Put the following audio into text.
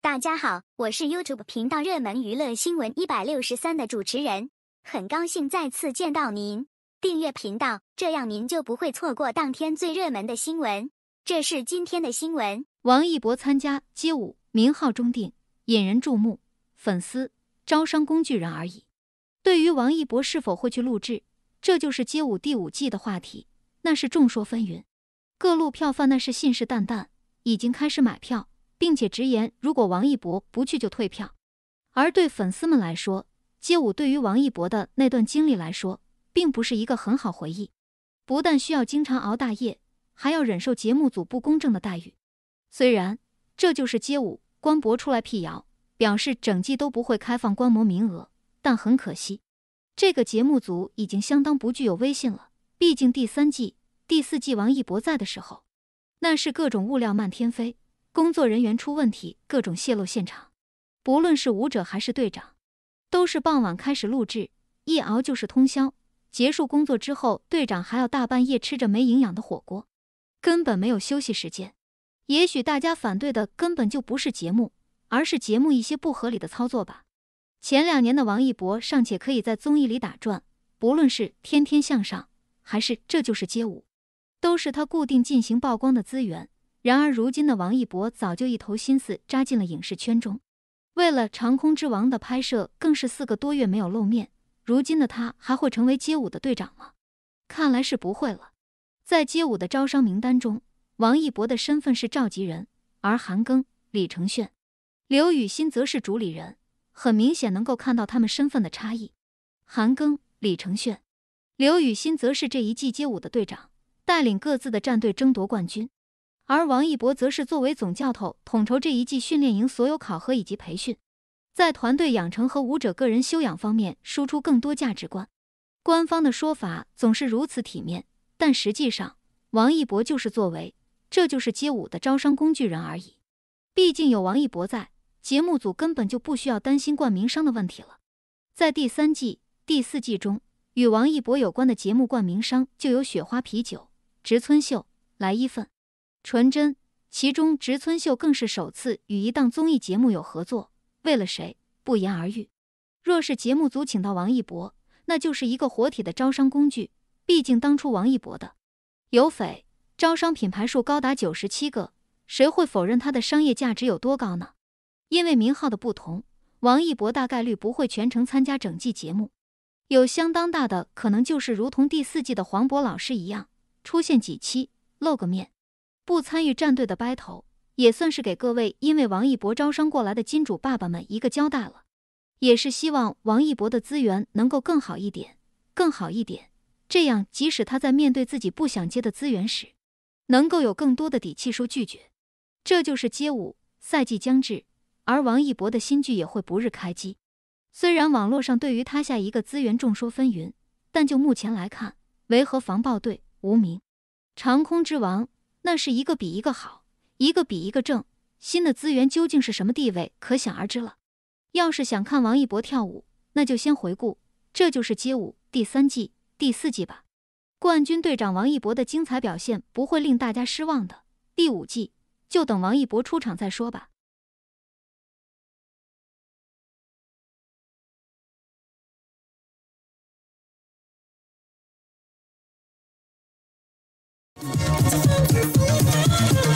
大家好，我是 YouTube 频道热门娱乐新闻一百六十三的主持人，很高兴再次见到您。订阅频道，这样您就不会错过当天最热门的新闻。这是今天的新闻：王一博参加街舞名号中定，引人注目。粉丝招商工具人而已。对于王一博是否会去录制，这就是街舞第五季的话题，那是众说纷纭。各路票贩那是信誓旦旦，已经开始买票。并且直言，如果王一博不去就退票。而对粉丝们来说，街舞对于王一博的那段经历来说，并不是一个很好回忆。不但需要经常熬大夜，还要忍受节目组不公正的待遇。虽然这就是街舞，官博出来辟谣，表示整季都不会开放观摩名额，但很可惜，这个节目组已经相当不具有威信了。毕竟第三季、第四季王一博在的时候，那是各种物料漫天飞。工作人员出问题，各种泄露现场。不论是舞者还是队长，都是傍晚开始录制，一熬就是通宵。结束工作之后，队长还要大半夜吃着没营养的火锅，根本没有休息时间。也许大家反对的根本就不是节目，而是节目一些不合理的操作吧。前两年的王一博尚且可以在综艺里打转，不论是《天天向上》还是《这就是街舞》，都是他固定进行曝光的资源。然而，如今的王一博早就一头心思扎进了影视圈中，为了《长空之王》的拍摄，更是四个多月没有露面。如今的他还会成为街舞的队长吗？看来是不会了。在街舞的招商名单中，王一博的身份是召集人，而韩庚、李承铉、刘雨昕则是主理人。很明显，能够看到他们身份的差异。韩庚、李承铉、刘雨昕则是这一季街舞的队长，带领各自的战队争夺冠军。而王一博则是作为总教头，统筹这一季训练营所有考核以及培训，在团队养成和舞者个人修养方面输出更多价值观。官方的说法总是如此体面，但实际上，王一博就是作为，这就是街舞的招商工具人而已。毕竟有王一博在，节目组根本就不需要担心冠名商的问题了。在第三季、第四季中，与王一博有关的节目冠名商就有雪花啤酒、植村秀、来一份。纯真，其中植村秀更是首次与一档综艺节目有合作，为了谁，不言而喻。若是节目组请到王一博，那就是一个活体的招商工具。毕竟当初王一博的有匪招商品牌数高达九十七个，谁会否认他的商业价值有多高呢？因为名号的不同，王一博大概率不会全程参加整季节目，有相当大的可能就是如同第四季的黄渤老师一样，出现几期露个面。不参与战队的掰头，也算是给各位因为王一博招商过来的金主爸爸们一个交代了。也是希望王一博的资源能够更好一点，更好一点，这样即使他在面对自己不想接的资源时，能够有更多的底气说拒绝。这就是街舞赛季将至，而王一博的新剧也会不日开机。虽然网络上对于他下一个资源众说纷纭，但就目前来看，维和防暴队、无名、长空之王。那是一个比一个好，一个比一个正。新的资源究竟是什么地位，可想而知了。要是想看王一博跳舞，那就先回顾，这就是街舞第三季、第四季吧。冠军队长王一博的精彩表现不会令大家失望的。第五季就等王一博出场再说吧。Thank you.